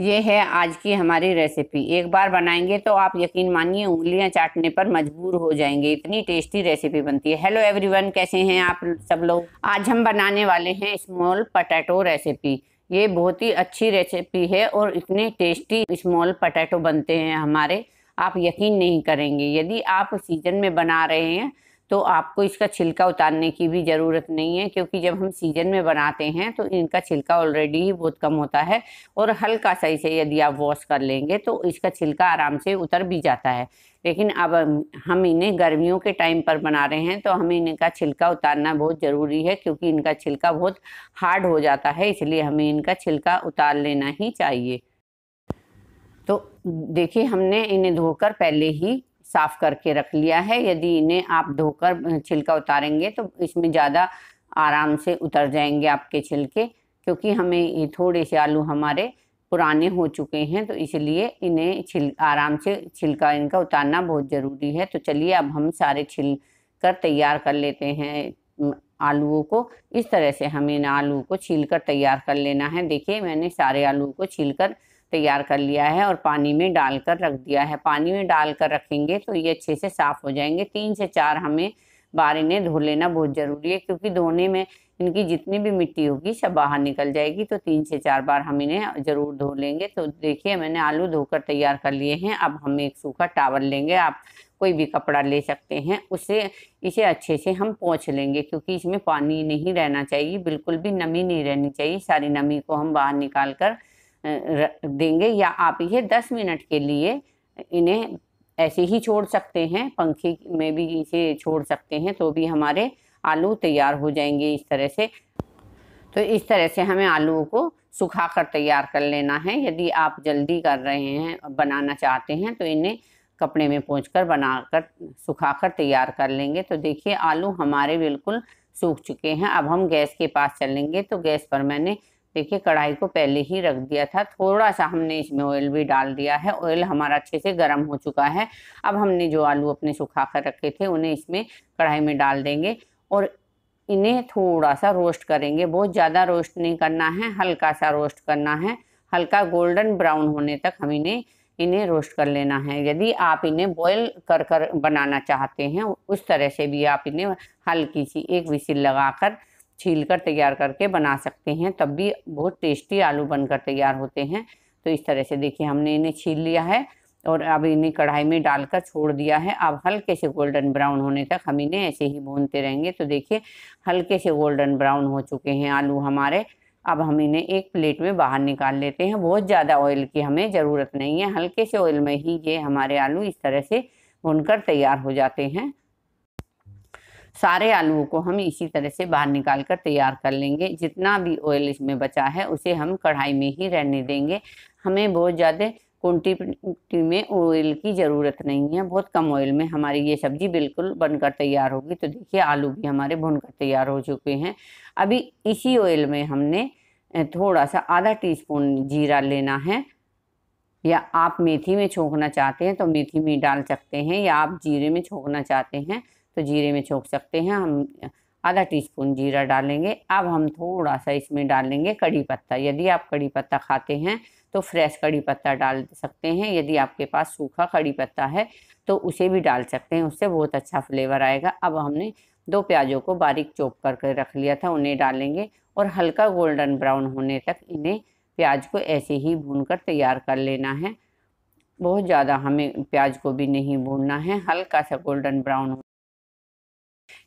ये है आज की हमारी रेसिपी एक बार बनाएंगे तो आप यकीन मानिए उंगलियां चाटने पर मजबूर हो जाएंगे इतनी टेस्टी रेसिपी बनती है हेलो एवरीवन कैसे हैं आप सब लोग आज हम बनाने वाले हैं स्मॉल पटैटो रेसिपी ये बहुत ही अच्छी रेसिपी है और इतने टेस्टी स्मॉल पटैटो बनते हैं हमारे आप यकीन नहीं करेंगे यदि आप सीजन में बना रहे हैं तो आपको इसका छिलका उतारने की भी ज़रूरत नहीं है क्योंकि जब हम सीजन में बनाते हैं तो इनका छिलका ऑलरेडी ही बहुत कम होता है और हल्का सा इसे यदि आप वॉश कर लेंगे तो इसका छिलका आराम से उतर भी जाता है लेकिन अब हम इन्हें गर्मियों के टाइम पर बना रहे हैं तो हमें इनका छिलका उतारना बहुत ज़रूरी है क्योंकि इनका छिलका बहुत हार्ड हो जाता है इसलिए हमें इनका छिलका उतार लेना ही चाहिए तो देखिए हमने इन्हें धोकर पहले ही साफ़ करके रख लिया है यदि इन्हें आप धोकर छिलका उतारेंगे तो इसमें ज़्यादा आराम से उतर जाएंगे आपके छिलके क्योंकि हमें ये थोड़े से आलू हमारे पुराने हो चुके हैं तो इसलिए इन्हें छिल आराम से छिलका इनका उतारना बहुत ज़रूरी है तो चलिए अब हम सारे छिल कर तैयार कर लेते हैं आलूओं को इस तरह से हमें इन आलू को छील कर तैयार कर लेना है देखिए मैंने सारे आलू को छील कर तैयार कर लिया है और पानी में डालकर रख दिया है पानी में डालकर रखेंगे तो ये अच्छे से साफ़ हो जाएंगे तीन से चार हमें बार इन्हें धो लेना बहुत ज़रूरी है क्योंकि धोने में इनकी जितनी भी मिट्टी होगी सब बाहर निकल जाएगी तो तीन से चार बार हम इन्हें ज़रूर धो लेंगे तो देखिए मैंने आलू धोकर तैयार कर लिए हैं अब हम एक सूखा टावल लेंगे आप कोई भी कपड़ा ले सकते हैं उसे इसे अच्छे से हम पोंछ लेंगे क्योंकि इसमें पानी नहीं रहना चाहिए बिल्कुल भी नमी नहीं रहनी चाहिए सारी नमी को हम बाहर निकाल कर देंगे या आप ये दस मिनट के लिए इन्हें ऐसे ही छोड़ सकते हैं पंखे में भी इसे छोड़ सकते हैं तो भी हमारे आलू तैयार हो जाएंगे इस तरह से तो इस तरह से हमें आलू को सुखा कर तैयार कर लेना है यदि आप जल्दी कर रहे हैं बनाना चाहते हैं तो इन्हें कपड़े में पहुँच कर बना कर सुखा कर तैयार कर लेंगे तो देखिए आलू हमारे बिल्कुल सूख चुके हैं अब हम गैस के पास चलेंगे तो गैस पर मैंने देखिए कढ़ाई को पहले ही रख दिया था थोड़ा सा हमने इसमें ऑयल भी डाल दिया है ऑयल हमारा अच्छे से गर्म हो चुका है अब हमने जो आलू अपने सुखा कर रखे थे उन्हें इसमें कढ़ाई में डाल देंगे और इन्हें थोड़ा सा रोस्ट करेंगे बहुत ज़्यादा रोस्ट नहीं करना है हल्का सा रोस्ट करना है हल्का गोल्डन ब्राउन होने तक हम इन्हें इन्हें रोस्ट कर लेना है यदि आप इन्हें बॉयल कर कर बनाना चाहते हैं उस तरह से भी आप इन्हें हल्की सी एक विसिल लगाकर छील कर तैयार करके बना सकते हैं तब भी बहुत टेस्टी आलू बनकर तैयार होते हैं तो इस तरह से देखिए हमने इन्हें छील लिया है और अब इन्हें कढ़ाई में डालकर छोड़ दिया है अब हल्के से गोल्डन ब्राउन होने तक हम इन्हें ऐसे ही भूनते रहेंगे तो देखिए हल्के से गोल्डन ब्राउन हो चुके हैं आलू हमारे अब हम इन्हें एक प्लेट में बाहर निकाल लेते हैं बहुत ज़्यादा ऑयल की हमें ज़रूरत नहीं है हल्के से ऑयल में ही ये हमारे आलू इस तरह से भुनकर तैयार हो जाते हैं सारे आलूओं को हम इसी तरह से बाहर निकाल कर तैयार कर लेंगे जितना भी ऑयल इसमें बचा है उसे हम कढ़ाई में ही रहने देंगे हमें बहुत ज़्यादा क्वान्टिटी में ऑयल की ज़रूरत नहीं है बहुत कम ऑयल में हमारी ये सब्ज़ी बिल्कुल बनकर तैयार होगी तो देखिए आलू भी हमारे भुनकर तैयार हो चुके हैं अभी इसी ऑयल में हमने थोड़ा सा आधा टीस्पून जीरा लेना है या आप मेथी में छोंकना चाहते हैं तो मेथी में डाल सकते हैं या आप जीरे में छोंकना चाहते हैं तो जीरे में छोंक सकते हैं हम आधा टीस्पून जीरा डालेंगे अब हम थोड़ा सा इसमें डालेंगे कड़ी पत्ता यदि आप कड़ी पत्ता खाते हैं तो फ्रेश कड़ी पत्ता डाल सकते हैं यदि आपके पास सूखा कड़ी पत्ता है तो उसे भी डाल सकते हैं उससे बहुत अच्छा फ्लेवर आएगा अब हमने दो प्याज़ों को बारीक चॉप करके रख लिया था उन्हें डालेंगे और हल्का गोल्डन ब्राउन होने तक इन्हें प्याज को ऐसे ही भून कर तैयार कर लेना है बहुत ज़्यादा हमें प्याज को भी नहीं भूनना है हल्का सा गोल्डन ब्राउन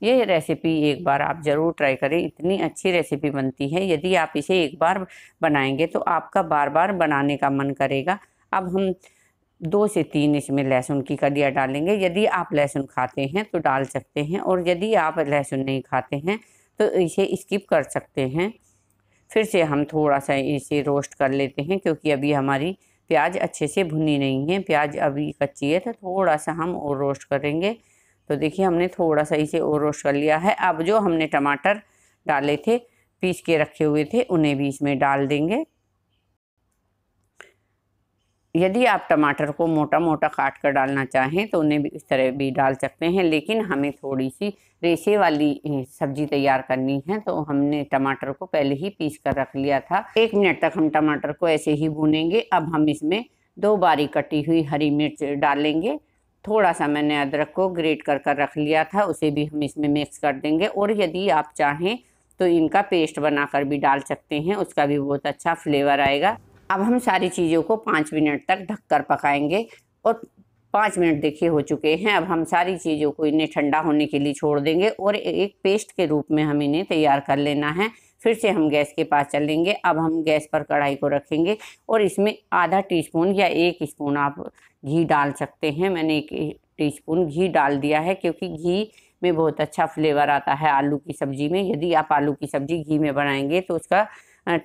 ये रेसिपी एक बार आप ज़रूर ट्राई करें इतनी अच्छी रेसिपी बनती है यदि आप इसे एक बार बनाएंगे तो आपका बार बार बनाने का मन करेगा अब हम दो से तीन इसमें लहसुन की कलियाँ डालेंगे यदि आप लहसुन खाते हैं तो डाल सकते हैं और यदि आप लहसुन नहीं खाते हैं तो इसे स्किप कर सकते हैं फिर से हम थोड़ा सा इसे रोस्ट कर लेते हैं क्योंकि अभी हमारी प्याज अच्छे से भुनी नहीं है प्याज अभी कच्ची है तो थोड़ा सा हम और रोस्ट करेंगे तो देखिए हमने थोड़ा सा इसे और रोस्ट कर लिया है अब जो हमने टमाटर डाले थे पीस के रखे हुए थे उन्हें भी इसमें डाल देंगे यदि आप टमाटर को मोटा मोटा काट कर डालना चाहें तो उन्हें भी इस तरह भी डाल सकते हैं लेकिन हमें थोड़ी सी रेशे वाली सब्जी तैयार करनी है तो हमने टमाटर को पहले ही पीस कर रख लिया था एक मिनट तक हम टमाटर को ऐसे ही भूनेंगे अब हम इसमें दो बारी कटी हुई हरी मिर्च डालेंगे थोड़ा सा मैंने अदरक को ग्रेट कर कर रख लिया था उसे भी हम इसमें मिक्स कर देंगे और यदि आप चाहें तो इनका पेस्ट बनाकर भी डाल सकते हैं उसका भी बहुत अच्छा फ्लेवर आएगा अब हम सारी चीज़ों को पाँच मिनट तक ढक कर पकाएंगे और पाँच मिनट देखिए हो चुके हैं अब हम सारी चीज़ों को इन्हें ठंडा होने के लिए छोड़ देंगे और एक पेस्ट के रूप में हम इन्हें तैयार कर लेना है फिर से हम गैस के पास चलेंगे अब हम गैस पर कढ़ाई को रखेंगे और इसमें आधा टीस्पून या एक स्पून आप घी डाल सकते हैं मैंने एक टीस्पून घी डाल दिया है क्योंकि घी में बहुत अच्छा फ्लेवर आता है आलू की सब्ज़ी में यदि आप आलू की सब्ज़ी घी में बनाएंगे तो उसका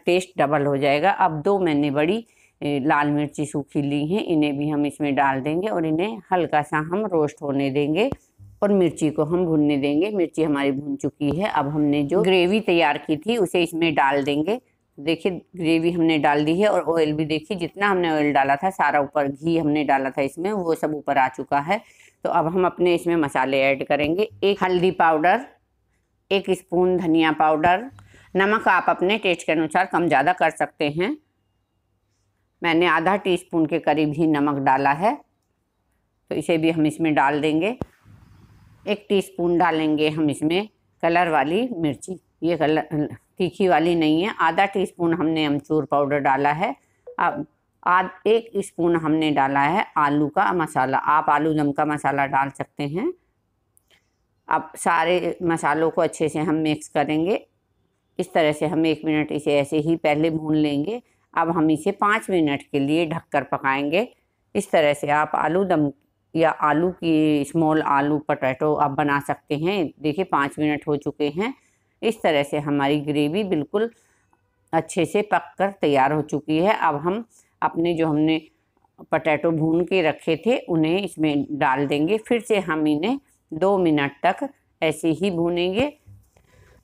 टेस्ट डबल हो जाएगा अब दो मैंने बड़ी लाल मिर्ची सूखी ली हैं इन्हें भी हम इसमें डाल देंगे और इन्हें हल्का सा हम रोस्ट होने देंगे और मिर्ची को हम भूनने देंगे मिर्ची हमारी भून चुकी है अब हमने जो ग्रेवी तैयार की थी उसे इसमें डाल देंगे देखिए ग्रेवी हमने डाल दी है और ऑयल भी देखिए जितना हमने ऑयल डाला था सारा ऊपर घी हमने डाला था इसमें वो सब ऊपर आ चुका है तो अब हम अपने इसमें मसाले ऐड करेंगे एक हल्दी पाउडर एक स्पून धनिया पाउडर नमक आप अपने टेस्ट के अनुसार कम ज़्यादा कर सकते हैं मैंने आधा टीस्पून के करीब ही नमक डाला है तो इसे भी हम इसमें डाल देंगे एक टीस्पून डालेंगे हम इसमें कलर वाली मिर्ची ये कलर तीखी वाली नहीं है आधा टीस्पून हमने अमचूर पाउडर डाला है अब आध एक स्पून हमने डाला है आलू का मसाला आप आलू दम का मसाला डाल सकते हैं अब सारे मसालों को अच्छे से हम मिक्स करेंगे इस तरह से हम एक मिनट इसे ऐसे ही पहले भून लेंगे अब हम इसे पाँच मिनट के लिए ढककर पकाएंगे इस तरह से आप आलू दम या आलू की स्मॉल आलू पटैटो आप बना सकते हैं देखिए पाँच मिनट हो चुके हैं इस तरह से हमारी ग्रेवी बिल्कुल अच्छे से पक कर तैयार हो चुकी है अब हम अपने जो हमने पटैटो भून के रखे थे उन्हें इसमें डाल देंगे फिर से हम इन्हें दो मिनट तक ऐसे ही भूनेंगे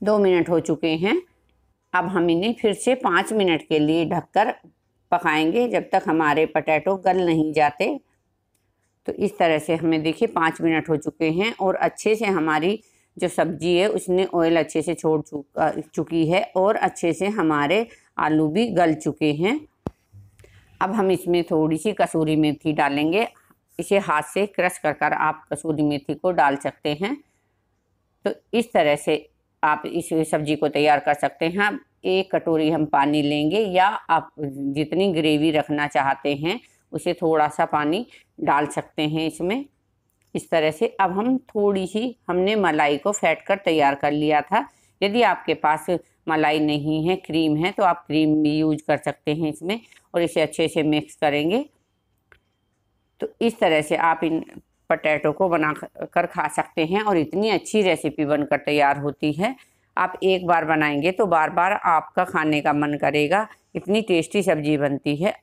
दो मिनट हो चुके हैं अब हम इन्हें फिर से पाँच मिनट के लिए ढककर पकाएंगे जब तक हमारे पटैटो गल नहीं जाते तो इस तरह से हमें देखिए पाँच मिनट हो चुके हैं और अच्छे से हमारी जो सब्जी है उसने ऑयल अच्छे से छोड़ चुका चुकी है और अच्छे से हमारे आलू भी गल चुके हैं अब हम इसमें थोड़ी सी कसूरी मेथी डालेंगे इसे हाथ से क्रश कर कर आप कसूरी मेथी को डाल सकते हैं तो इस तरह से आप इस सब्जी को तैयार कर सकते हैं एक कटोरी हम पानी लेंगे या आप जितनी ग्रेवी रखना चाहते हैं उसे थोड़ा सा पानी डाल सकते हैं इसमें इस तरह से अब हम थोड़ी सी हमने मलाई को फैट कर तैयार कर लिया था यदि आपके पास मलाई नहीं है क्रीम है तो आप क्रीम भी यूज कर सकते हैं इसमें और इसे अच्छे से मिक्स करेंगे तो इस तरह से आप इन पटैटो को बना कर खा सकते हैं और इतनी अच्छी रेसिपी बनकर तैयार होती है आप एक बार बनाएंगे तो बार बार आपका खाने का मन करेगा इतनी टेस्टी सब्जी बनती है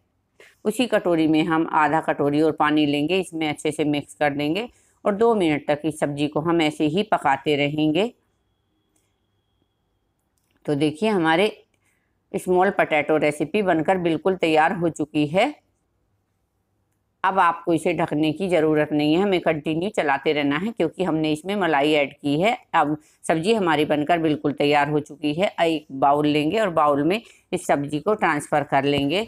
उसी कटोरी में हम आधा कटोरी और पानी लेंगे इसमें अच्छे से मिक्स कर देंगे और दो मिनट तक इस सब्जी को हम ऐसे ही पकाते रहेंगे तो देखिए हमारे स्मॉल पटैटो रेसिपी बनकर बिल्कुल तैयार हो चुकी है अब आपको इसे ढकने की ज़रूरत नहीं है हमें कंटिन्यू चलाते रहना है क्योंकि हमने इसमें मलाई ऐड की है अब सब्ज़ी हमारी बनकर बिल्कुल तैयार हो चुकी है एक बाउल लेंगे और बाउल में इस सब्ज़ी को ट्रांसफ़र कर लेंगे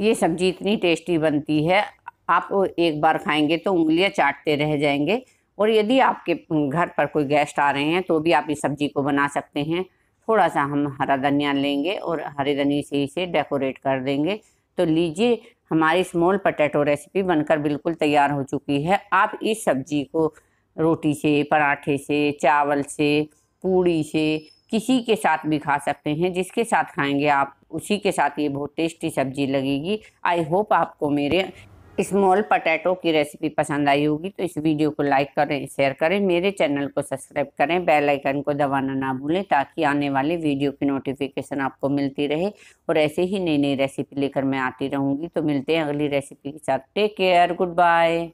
ये सब्ज़ी इतनी टेस्टी बनती है आप एक बार खाएंगे तो उंगलियां चाटते रह जाएंगे और यदि आपके घर पर कोई गेस्ट आ रहे हैं तो भी आप इस सब्ज़ी को बना सकते हैं थोड़ा सा हम हरा धनिया लेंगे और हरे धनिया से इसे डेकोरेट कर देंगे तो लीजिए हमारी स्मॉल पटेटो रेसिपी बनकर बिल्कुल तैयार हो चुकी है आप इस सब्ज़ी को रोटी से पराठे से चावल से पूड़ी से किसी के साथ भी खा सकते हैं जिसके साथ खाएंगे आप उसी के साथ ये बहुत टेस्टी सब्जी लगेगी आई होप आपको मेरे स्मॉल पटैटो की रेसिपी पसंद आई होगी तो इस वीडियो को लाइक करें शेयर करें मेरे चैनल को सब्सक्राइब करें बेल आइकन को दबाना ना भूलें ताकि आने वाले वीडियो की नोटिफिकेशन आपको मिलती रहे और ऐसे ही नई नई रेसिपी लेकर मैं आती रहूँगी तो मिलते हैं अगली रेसिपी के साथ टेक केयर गुड बाय